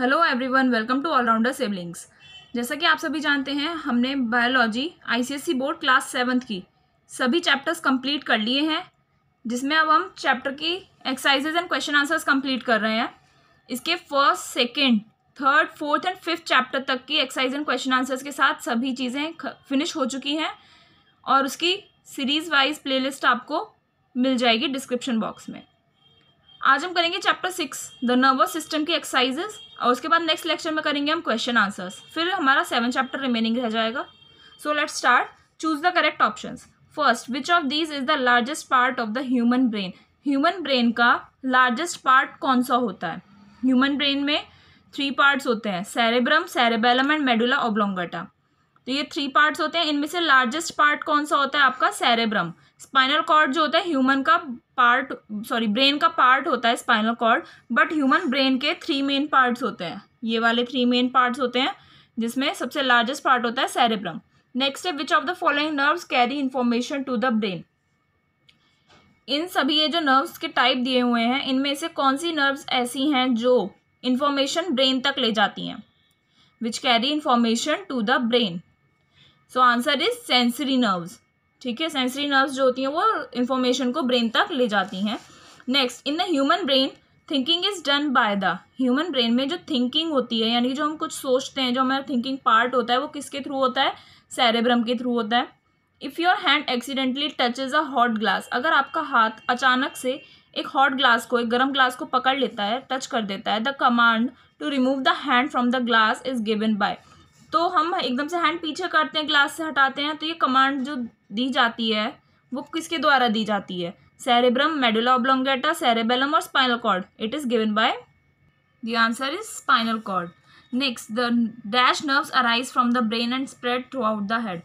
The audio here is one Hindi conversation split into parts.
hello everyone welcome to Allrounder Siblings जैसा कि आप सभी जानते हैं हमने biology ICSC board class seventh की सभी चैप्टर्स कंप्लीट कर लिए हैं जिसमें अब हम चैप्टर की exercises and question answers complete कर रहे हैं इसके first second third fourth and fifth chapter तक की एक्सरसाइज एंड क्वेश्चन आंसर्स के साथ सभी चीज़ें फिनिश हो चुकी हैं और उसकी सीरीज़ वाइज प्लेलिस्ट आपको मिल जाएगी डिस्क्रिप्शन बॉक्स में आज हम करेंगे chapter six the nervous system की एक्सरसाइजेस और उसके बाद नेक्स्ट लेक्चर में करेंगे हम क्वेश्चन आंसर्स फिर हमारा सेवन चैप्टर रिमेनिंग रह जाएगा so let's start choose the correct option first which of these is the largest part of the human brain human brain का लार्जेस्ट पार्ट कौन सा होता है ह्यूमन ब्रेन में थ्री पार्ट्स होते हैं cerebrum cerebellum and medulla oblongata तो ये थ्री पार्ट्स होते हैं इनमें से लार्जेस्ट पार्ट कौन सा होता है आपका सेरेब्रम स्पाइनल कॉर्ड जो होता है ह्यूमन का पार्ट सॉरी ब्रेन का पार्ट होता है spinal cord but human brain के थ्री मेन पार्ट्स होते हैं ये वाले थ्री मेन पार्ट्स होते हैं जिसमें सबसे लार्जेस्ट पार्ट होता है सेरेब्रम नेक्स्ट है which of the following nerves carry information to the brain इन सभी ये जो नर्व्स के टाइप दिए हुए हैं इनमें से कौन सी नर्व्स ऐसी हैं जो इन्फॉर्मेशन ब्रेन तक ले जाती हैं which carry information to the brain so answer is sensory nerves ठीक है सेंसरी नर्व्स जो होती हैं वो इन्फॉर्मेशन को ब्रेन तक ले जाती हैं next in the human brain thinking is done by the human brain में जो थिंकिंग होती है यानी कि जो हम कुछ सोचते हैं जो हमारा थिंकिंग पार्ट होता है वो किसके थ्रू होता है सेरेब्रम के थ्रू होता है if your hand accidentally touches a hot glass अगर आपका हाथ अचानक से एक हॉट ग्लास को एक गर्म ग्लास को पकड़ लेता है टच कर देता है the command to remove the hand from the glass is given by तो हम एकदम से हैंड पीछे करते हैं ग्लास से हटाते हैं तो ये कमांड जो दी जाती है वो किसके द्वारा दी जाती है सेरेब्रम मेडुला ऑब्लोंगेटा सेरेबेलम और spinal cord it is given by the answer is spinal cord next the dash nerves arise from the brain and spread throughout the head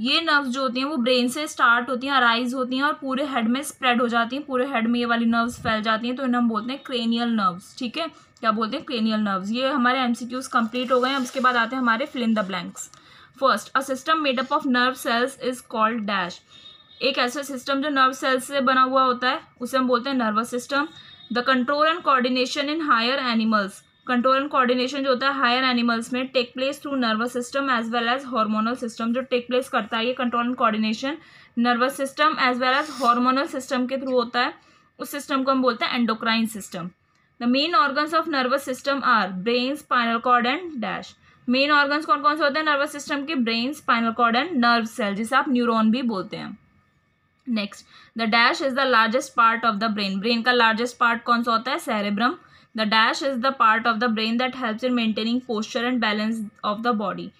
ये नर्व्स जो होती हैं वो ब्रेन से स्टार्ट होती हैं अराइज होती हैं और पूरे हेड में स्प्रेड हो जाती हैं पूरे हेड में ये वाली नर्व्स फैल जाती हैं तो इन्हें हम बोलते हैं क्रेनियल नर्व्स ठीक है क्या बोलते हैं क्रेनियल नर्व्स ये हमारे एमसीक्यूज कंप्लीट हो गए हैं अब इसके बाद आते हैं हमारे fill in the blanks first a system made up of nerve cells is called dash एक ऐसा सिस्टम जो नर्व सेल्स से बना हुआ होता है उसे हम बोलते हैं nervous system the control and coordination in higher animals control and coordination जो होता है हायर एनिमल्स में take place through nervous system as well as hormonal system जो टेक प्लेस करता है ये control and coordination nervous system as well as hormonal system के थ्रू होता है उस सिस्टम को हम बोलते हैं endocrine system the main organs of nervous system are brain spinal cord and dash main organs कौन कौन से होते हैं नर्वस सिस्टम के brain spinal cord and nerve cell जिसे आप न्यूरोन भी बोलते हैं next the dash is the largest part of the brain brain का लार्जेस्ट पार्ट कौन सा होता है cerebrum the dash is the part of the brain that helps in maintaining posture and balance of the body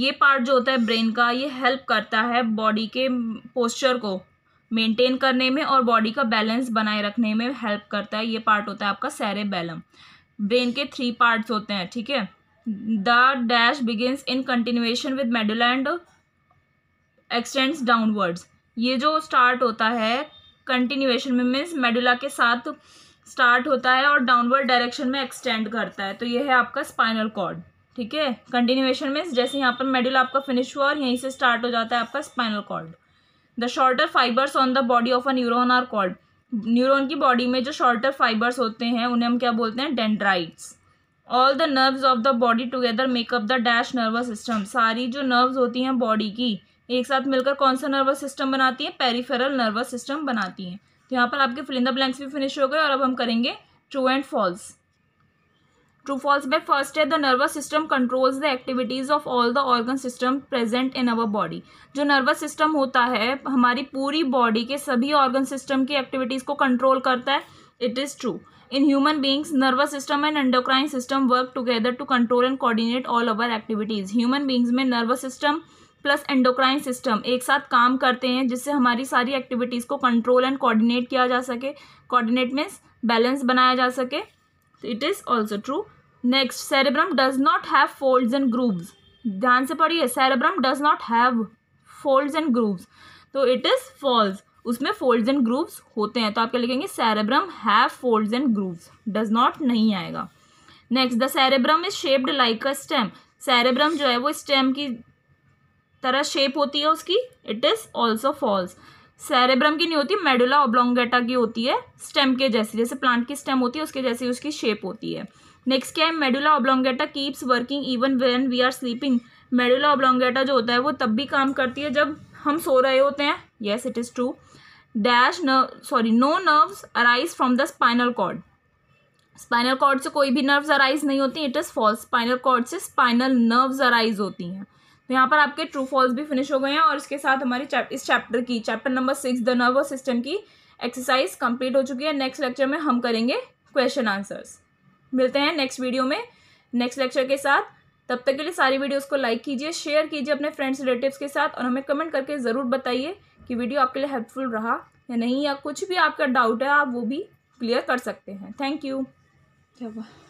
ये पार्ट जो होता है ब्रेन का ये हेल्प करता है बॉडी के पोस्चर को मेंटेन करने में और बॉडी का बैलेंस बनाए रखने में हेल्प करता है ये पार्ट होता है आपका सेरेबेलम ब्रेन के थ्री पार्ट्स होते हैं ठीक है the dash begin in continuation with and extends downwards ये जो स्टार्ट होता है कंटिन्यूएशन में मीन्स मेडुला के साथ स्टार्ट होता है और डाउनवर्ड डायरेक्शन में एक्सटेंड करता है तो ये है आपका स्पाइनल कॉर्ड ठीक है कंटिन्यूएशन मीन्स जैसे यहाँ पर मेडुला आपका फिनिश हुआ और यहीं से स्टार्ट हो जाता है आपका spinal cord the shorter fibres on the body of a neuron are called neuron की बॉडी में जो शॉर्टर फाइबर्स होते हैं उन्हें हम क्या बोलते हैं dendrites all the nerves of the body together make up the dash nervous system सारी जो नर्व्स होती हैं बॉडी की एक साथ मिलकर कौन सा नर्वस सिस्टम बनाती है पेरीफेरल नर्वस सिस्टम बनाती है तो यहाँ पर आपके फिलिंदा ब्लैंक्स भी फिनिश हो गए और अब हम करेंगे true and false true false में फर्स्ट है the nervous system controls the activities of all the organ system present in our body जो नर्वस सिस्टम होता है हमारी पूरी बॉडी के सभी ऑर्गन सिस्टम की एक्टिविटीज़ को कंट्रोल करता है it is true in human beings nervous system and endocrine system work together to control and coordinate all our activities human beings में nervous system plus endocrine system एक साथ काम करते हैं जिससे हमारी सारी एक्टिविटीज़ को कंट्रोल एंड कोऑर्डिनेट किया जा सके कोऑर्डिनेट मीन्स बैलेंस बनाया जा सके it is also true next cerebrum does not have folds and grooves ध्यान से पढ़िए cerebrum does not have folds and grooves तो इट इज़ फॉल्स उसमें फोल्ड्स एंड ग्रूव्स होते हैं तो आप क्या लिखेंगे cerebrum have folds and grooves does not नहीं आएगा next the cerebrum is shaped like a stem cerebrum जो है वो स्टेम की तरह शेप होती है उसकी it is also false cerebrum की नहीं होती मेडुला ओब्लोंगेटा की होती है स्टेम के जैसी जैसे प्लांट की स्टेम होती है उसके जैसी उसकी शेप होती है नेक्स्ट क्या है medulla oblongata keeps working even when we are sleeping medulla oblongata जो होता है वो तब भी काम करती है जब हम सो रहे होते हैं yes it is true dash nerve sorry no nerves arise from the spinal cord spinal cord से कोई भी नर्व्स अराइज नहीं होती it is false spinal cord से स्पाइनल नर्व्स अराइज होती हैं तो यहाँ पर आपके ट्रू फॉल्स भी फिनिश हो गए हैं और इसके साथ हमारी चैप, इस चैप्टर की chapter number six the nerve system की एक्सरसाइज कंप्लीट हो चुकी है नेक्स्ट लेक्चर में हम करेंगे क्वेश्चन आंसर्स मिलते हैं नेक्स्ट वीडियो में नेक्स्ट लेक्चर के साथ तब तक के लिए सारी वीडियोस को लाइक कीजिए शेयर कीजिए अपने फ्रेंड्स रिलेटिव्स के साथ और हमें कमेंट करके ज़रूर बताइए कि वीडियो आपके लिए हेल्पफुल रहा या नहीं या कुछ भी आपका डाउट है आप वो भी क्लियर कर सकते हैं थैंक यू क्या